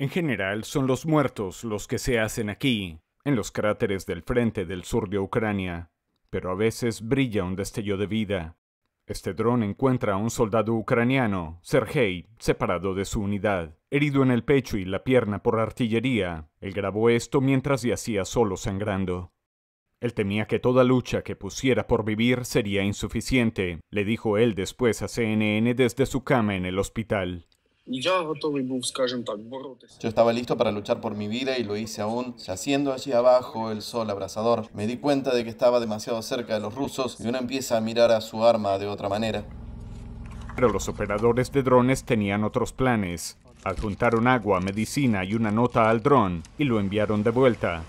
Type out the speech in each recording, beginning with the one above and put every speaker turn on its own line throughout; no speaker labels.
En general, son los muertos los que se hacen aquí, en los cráteres del frente del sur de Ucrania, pero a veces brilla un destello de vida. Este dron encuentra a un soldado ucraniano, Sergei, separado de su unidad, herido en el pecho y la pierna por artillería. Él grabó esto mientras yacía solo sangrando. Él temía que toda lucha que pusiera por vivir sería insuficiente, le dijo él después a CNN desde su cama en el hospital.
Yo estaba listo para luchar por mi vida y lo hice aún, yaciendo allí abajo el sol abrasador. Me di cuenta de que estaba demasiado cerca de los rusos y uno empieza a mirar a su arma de otra manera.
Pero los operadores de drones tenían otros planes. Adjuntaron agua, medicina y una nota al dron y lo enviaron de vuelta.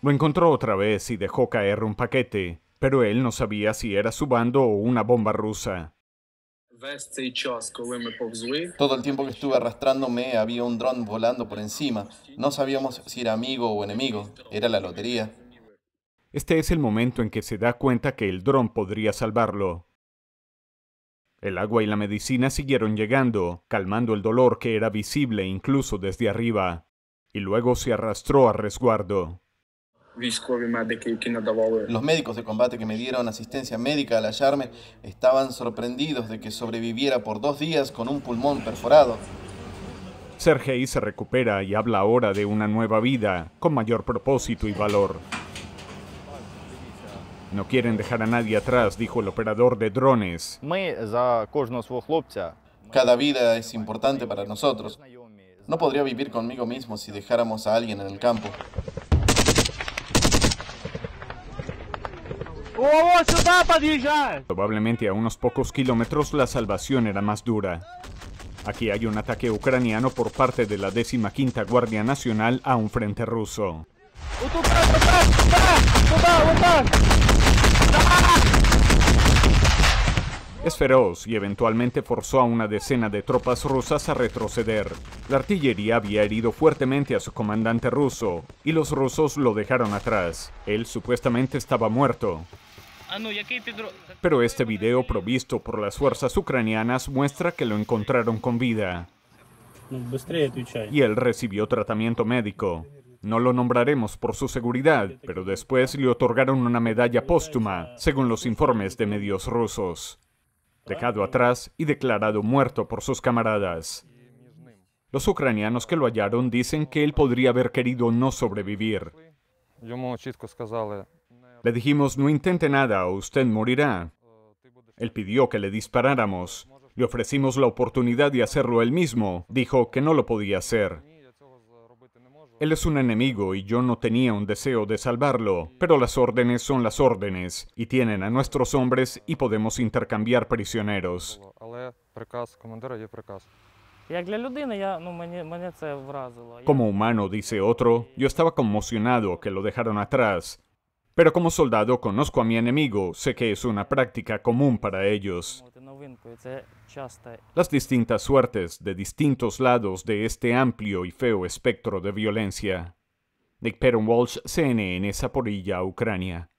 Lo encontró otra vez y dejó caer un paquete pero él no sabía si era su bando o una bomba rusa.
Todo el tiempo que estuve arrastrándome había un dron volando por encima. No sabíamos si era amigo o enemigo. Era la lotería.
Este es el momento en que se da cuenta que el dron podría salvarlo. El agua y la medicina siguieron llegando, calmando el dolor que era visible incluso desde arriba, y luego se arrastró a resguardo.
Los médicos de combate que me dieron asistencia médica al hallarme estaban sorprendidos de que sobreviviera por dos días con un pulmón perforado.
Sergei se recupera y habla ahora de una nueva vida, con mayor propósito y valor. No quieren dejar a nadie atrás, dijo el operador de drones.
Cada vida es importante para nosotros. No podría vivir conmigo mismo si dejáramos a alguien en el campo.
Probablemente a unos pocos kilómetros la salvación era más dura. Aquí hay un ataque ucraniano por parte de la 15 Guardia Nacional a un frente ruso. Es feroz y eventualmente forzó a una decena de tropas rusas a retroceder. La artillería había herido fuertemente a su comandante ruso, y los rusos lo dejaron atrás. Él supuestamente estaba muerto. Ah, pero este video provisto por las fuerzas ucranianas muestra que lo encontraron con vida. Y él recibió tratamiento médico. No lo nombraremos por su seguridad, pero después le otorgaron una medalla póstuma, según los informes de medios rusos. Dejado atrás y declarado muerto por sus camaradas. Los ucranianos que lo hallaron dicen que él podría haber querido no sobrevivir. Le dijimos, no intente nada o usted morirá. Él pidió que le disparáramos. Le ofrecimos la oportunidad de hacerlo él mismo. Dijo que no lo podía hacer. Él es un enemigo y yo no tenía un deseo de salvarlo, pero las órdenes son las órdenes y tienen a nuestros hombres y podemos intercambiar prisioneros. Como humano, dice otro, yo estaba conmocionado que lo dejaron atrás, pero como soldado conozco a mi enemigo, sé que es una práctica común para ellos. Las distintas suertes de distintos lados de este amplio y feo espectro de violencia. Nick Peron Walsh, CNN, Zaporilla, Ucrania.